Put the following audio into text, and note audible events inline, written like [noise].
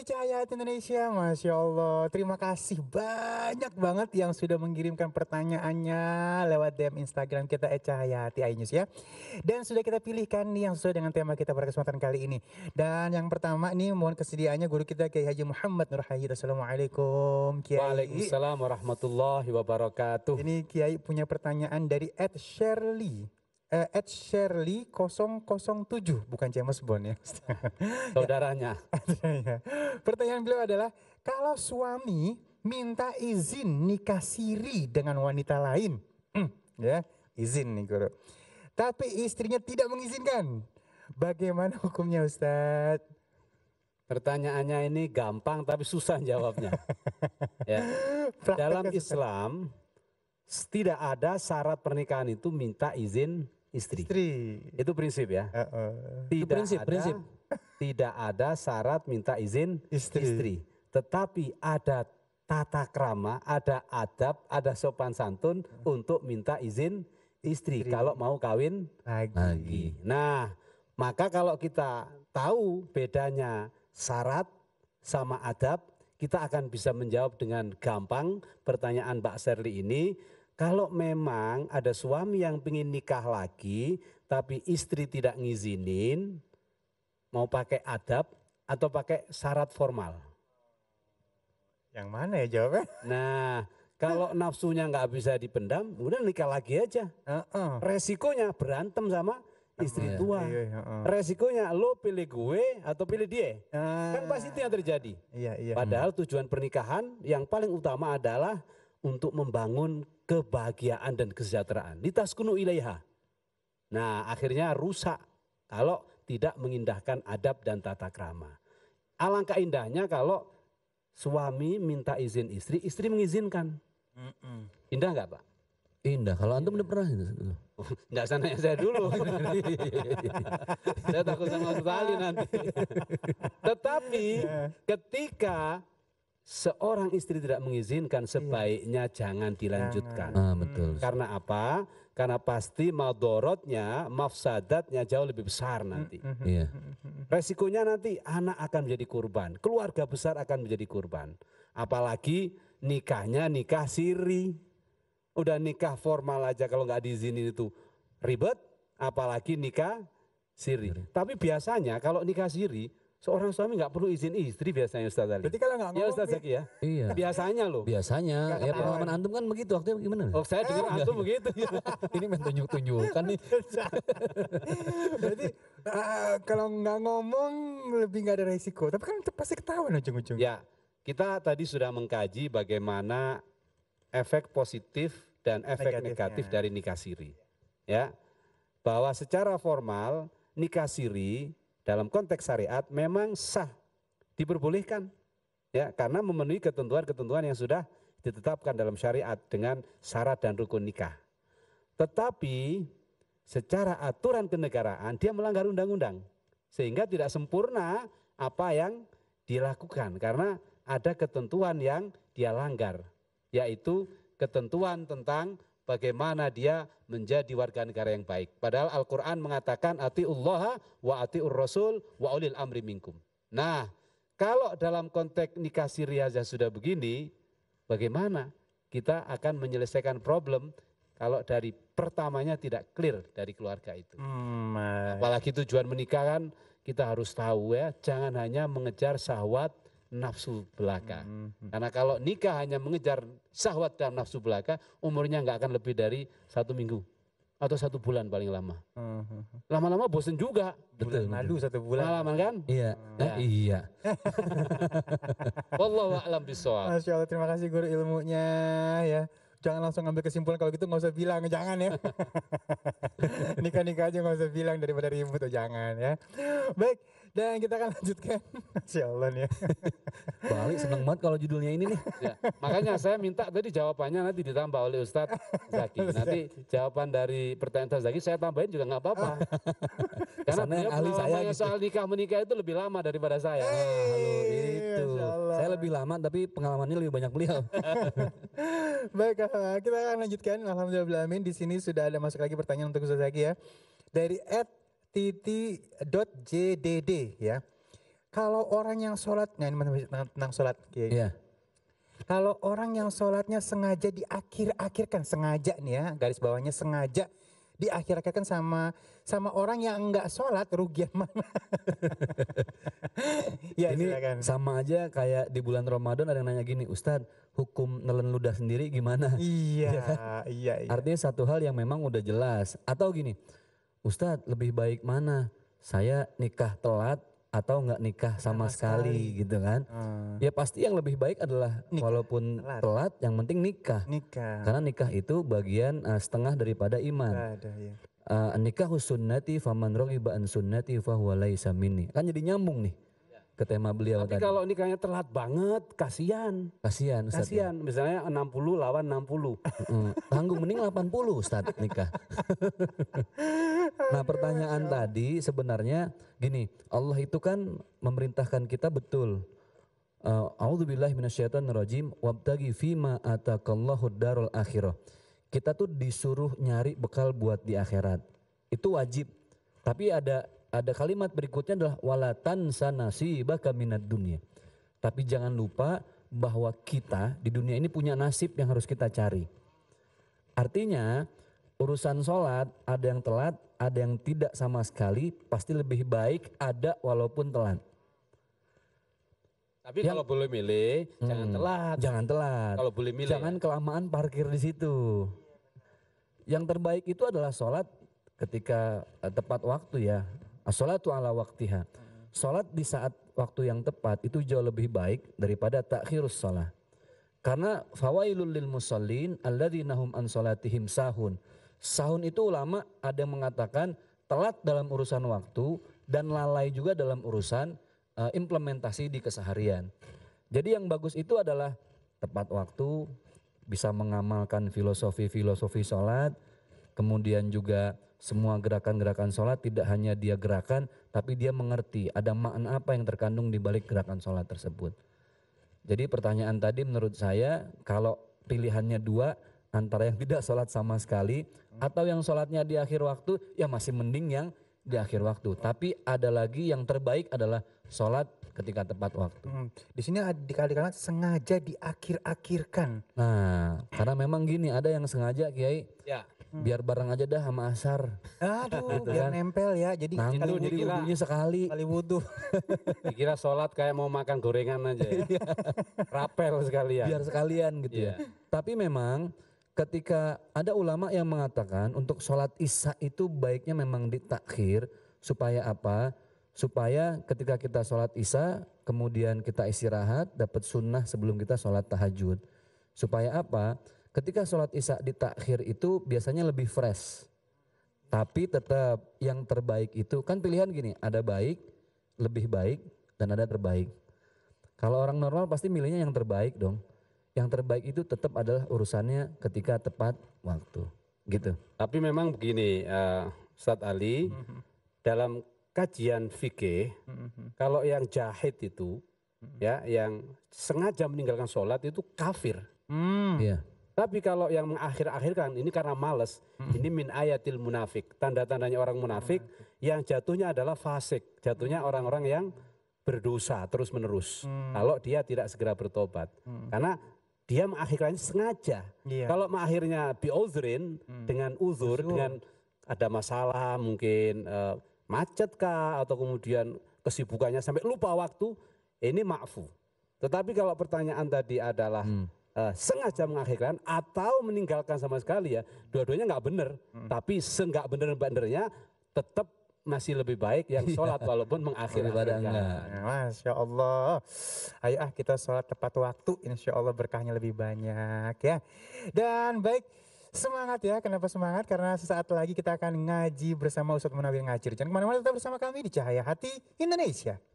di Cahaya Hati Indonesia, Masya Allah. Terima kasih banyak banget yang sudah mengirimkan pertanyaannya lewat DM Instagram kita @cahaya hati ya. Dan sudah kita pilihkan nih yang sesuai dengan tema kita pada kesempatan kali ini. Dan yang pertama nih mohon kesediaannya guru kita Kiai Haji Muhammad Nur Hayid. Assalamualaikum Kiai. Waalaikumsalam warahmatullahi wabarakatuh. Ini Kiai punya pertanyaan dari Ed Shirley uh, eh, Ed Shirley 007 bukan James Bond ya. [laughs] Saudaranya. [laughs] Ya. Pertanyaan beliau adalah kalau suami minta izin nikah siri dengan wanita lain, hmm, ya izin nih guru. Tapi istrinya tidak mengizinkan. Bagaimana hukumnya Ustadz? Pertanyaannya ini gampang tapi susah jawabnya. [laughs] ya. Dalam Islam tidak ada syarat pernikahan itu minta izin istri. istri. Itu prinsip ya. Uh, uh. Tidak itu prinsip, ada, prinsip. Tidak ada syarat minta izin istri. istri. Tetapi ada tata krama, ada adab, ada sopan santun uh. untuk minta izin istri, istri. kalau mau kawin lagi. lagi. Nah, maka kalau kita tahu bedanya syarat sama adab, kita akan bisa menjawab dengan gampang pertanyaan Mbak Serli ini kalau memang ada suami yang ingin nikah lagi, tapi istri tidak ngizinin, mau pakai adab atau pakai syarat formal? Yang mana ya jawabnya? [laughs] Nah, kalau nafsunya nggak bisa dipendam, udah nikah lagi aja. Uh -uh. Resikonya berantem sama istri uh -uh. tua. uh -uh. Resikonya lo pilih gue atau pilih dia. Uh, kan ah. pasti itu yang terjadi. uh -uh. Padahal tujuan pernikahan yang paling utama adalah untuk membangun kebahagiaan dan kesejahteraan. Litaskunu ilaiha. Nah akhirnya rusak kalau tidak mengindahkan adab dan tata krama. Alangkah indahnya kalau suami minta izin istri, istri mengizinkan. Indah nggak Pak? Indah. Kalau Anda udah pernah Enggak sana ya saya dulu. [laughs] saya takut sama sekali nanti. [laughs] Tetapi ketika seorang istri tidak mengizinkan iya. sebaiknya yes. jangan dilanjutkan. Ah, betul. Karena apa? Karena pasti madorotnya, mafsadatnya jauh lebih besar nanti. Mm, mm, iya. Mm, Resikonya nanti anak akan menjadi kurban, keluarga besar akan menjadi kurban. Apalagi nikahnya nikah siri. Udah nikah formal aja kalau nggak diizinin itu ribet, apalagi nikah siri. Tapi biasanya kalau nikah siri Seorang suami nggak perlu izin istri biasanya Ustaz Ali. Berarti kalau nggak ya, ngomong. Ya Ustaz Zaki ya. Iya. Biasanya loh. Biasanya. Ya pengalaman antum kan begitu waktu itu gimana? Oh saya dengar iya. antum begitu. [laughs] Ini main tunjuk-tunjukkan nih. Jadi [laughs] uh, eh, kalau nggak ngomong lebih nggak ada resiko. Tapi kan pasti ketahuan ujung-ujungnya. Ya. Kita tadi sudah mengkaji bagaimana efek positif dan efek negatif dari nikah siri. Ya. Bahwa secara formal nikah siri dalam konteks syariat memang sah diperbolehkan ya karena memenuhi ketentuan-ketentuan yang sudah ditetapkan dalam syariat dengan syarat dan rukun nikah. Tetapi secara aturan kenegaraan dia melanggar undang-undang sehingga tidak sempurna apa yang dilakukan karena ada ketentuan yang dia langgar yaitu ketentuan tentang bagaimana dia menjadi warga negara yang baik. Padahal Al-Quran mengatakan ati'ullaha wa atiur rasul wa ulil amri minkum. Nah, kalau dalam konteks nikah Syriaza sudah begini, bagaimana kita akan menyelesaikan problem kalau dari pertamanya tidak clear dari keluarga itu. Hmm. Eh. Apalagi tujuan menikah kan kita harus tahu ya, jangan hanya mengejar sahwat nafsu belaka. Hmm, hmm, hmm. Karena kalau nikah hanya mengejar syahwat dan nafsu belaka, umurnya nggak akan lebih dari satu minggu atau satu bulan paling lama. lama hmm, Lama-lama bosen juga. betul. Lalu satu bulan. Lama-lama kan? Iya. -hmm. eh, iya. [laughs] Wallahu a'lam bishawab. Masya Allah, terima kasih guru ilmunya ya jangan langsung ngambil kesimpulan kalau gitu nggak usah bilang jangan ya [laughs] nikah nikah aja nggak usah bilang daripada ribut oh, jangan ya baik dan kita akan lanjutkan. Masya [laughs] Allah nih ya. [laughs] Balik seneng banget kalau judulnya ini nih. Ya, makanya saya minta tadi jawabannya nanti ditambah oleh Ustadz Zaki. Nanti jawaban dari pertanyaan Ustadz Zaki saya tambahin juga nggak apa-apa. [laughs] Karena Sana dia ahli saya gitu. soal nikah menikah itu lebih lama daripada saya. Hey, eh, ah, halo, itu. Saya lebih lama tapi pengalamannya lebih banyak beliau. Baik, eh, kita akan lanjutkan. Alhamdulillah, amin. Di sini sudah ada masuk lagi pertanyaan untuk Ustadz Zaki ya. Dari Ed titi.jdd ya. Kalau orang yang sholat, nah ini tentang sholat. Ya. Yeah. Kalau orang yang sholatnya sengaja diakhir-akhirkan, sengaja nih ya, garis bawahnya sengaja diakhir-akhirkan sama sama orang yang enggak sholat, rugi mana? [laughs] ya ini silakan. sama aja kayak di bulan Ramadan ada yang nanya gini, Ustadz hukum nelen ludah sendiri gimana? Iya, [laughs] ya kan? iya, iya. Artinya satu hal yang memang udah jelas. Atau gini, Ustadz lebih baik mana? Saya nikah telat atau nggak nikah sama, sama sekali, sekali gitu kan? Hmm. Ya pasti yang lebih baik adalah nikah. walaupun telat. telat, yang penting nikah. Nikah. Karena nikah itu bagian uh, setengah daripada iman. Ada, ya. Uh, nikah sunnati faman raghiba an sunnati fahuwa laisa minni. Kan jadi nyambung nih ke tema beliau Tapi tadi. kalau nikahnya telat banget, kasihan. Kasihan, Ustaz. Ya? Kasihan. Ya. Misalnya 60 lawan 60. tanggung mending 80, Ustaz, nikah. [laughs] Nah pertanyaan tadi sebenarnya gini, Allah itu kan memerintahkan kita betul. Uh, wabtagi fima darul akhirah. Kita tuh disuruh nyari bekal buat di akhirat. Itu wajib. Tapi ada ada kalimat berikutnya adalah walatan bahkan minat dunia. Tapi jangan lupa bahwa kita di dunia ini punya nasib yang harus kita cari. Artinya urusan sholat ada yang telat, ada yang tidak sama sekali, pasti lebih baik ada walaupun telat. Tapi yang, kalau boleh milih, hmm, jangan telat. Jangan telat. Kalau boleh milih. Jangan kelamaan parkir di situ. Yang terbaik itu adalah sholat ketika eh, tepat waktu ya. Sholat ala waktiha. Sholat di saat waktu yang tepat itu jauh lebih baik daripada takhirus sholat. Karena fawailul lil musallin alladzinahum an sholatihim sahun. Sahun itu ulama ada yang mengatakan telat dalam urusan waktu dan lalai juga dalam urusan uh, implementasi di keseharian. Jadi yang bagus itu adalah tepat waktu, bisa mengamalkan filosofi-filosofi sholat, kemudian juga semua gerakan-gerakan sholat tidak hanya dia gerakan, tapi dia mengerti ada makna apa yang terkandung di balik gerakan sholat tersebut. Jadi pertanyaan tadi menurut saya, kalau pilihannya dua, antara yang tidak sholat sama sekali atau yang sholatnya di akhir waktu ya masih mending yang di akhir waktu. Tapi ada lagi yang terbaik adalah sholat ketika tepat waktu. Hmm. Di sini dikali-kali sengaja diakhir-akhirkan. Nah, karena memang gini ada yang sengaja Kiai. Ya. Hmm. Biar bareng aja dah sama asar. Aduh, gitu biar kan. nempel ya. Jadi kalau jadi wudhunya sekali. Kali wudhu. [laughs] dikira sholat kayak mau makan gorengan aja ya. Iya. Rapel sekalian. Biar sekalian gitu ya. ya. Tapi memang ketika ada ulama yang mengatakan untuk sholat isya itu baiknya memang ditakhir supaya apa? Supaya ketika kita sholat isya kemudian kita istirahat dapat sunnah sebelum kita sholat tahajud. Supaya apa? Ketika sholat isya ditakhir itu biasanya lebih fresh. Tapi tetap yang terbaik itu kan pilihan gini, ada baik, lebih baik, dan ada terbaik. Kalau orang normal pasti milihnya yang terbaik dong yang terbaik itu tetap adalah urusannya ketika tepat waktu gitu tapi memang begini uh, Ustadz Ali mm -hmm. dalam kajian fikih mm -hmm. kalau yang jahit itu mm -hmm. ya yang sengaja meninggalkan sholat itu kafir mm. ya. tapi kalau yang mengakhir-akhirkan ini karena males mm. ini min ayatil munafik tanda-tandanya orang munafik mm. yang jatuhnya adalah fasik jatuhnya orang-orang yang berdosa terus menerus hmm. kalau dia tidak segera bertobat hmm. karena dia mengakhirkan sengaja. Yeah. Kalau mengakhirnya biuzrin hmm. dengan uzur dengan ada masalah mungkin uh, macet kah atau kemudian kesibukannya sampai lupa waktu, ini maafu. Tetapi kalau pertanyaan tadi adalah hmm. uh, sengaja mengakhirkan atau meninggalkan sama sekali ya, dua-duanya nggak benar. Hmm. Tapi senggak benar benernya tetap masih lebih baik yang iya. sholat walaupun mengakhiri ibadahnya. Ya, Masya Allah. Ayo ah kita sholat tepat waktu. Insya Allah berkahnya lebih banyak ya. Dan baik semangat ya. Kenapa semangat? Karena sesaat lagi kita akan ngaji bersama Ustadz Munawir Ngajir. Jangan kemana-mana tetap bersama kami di Cahaya Hati Indonesia.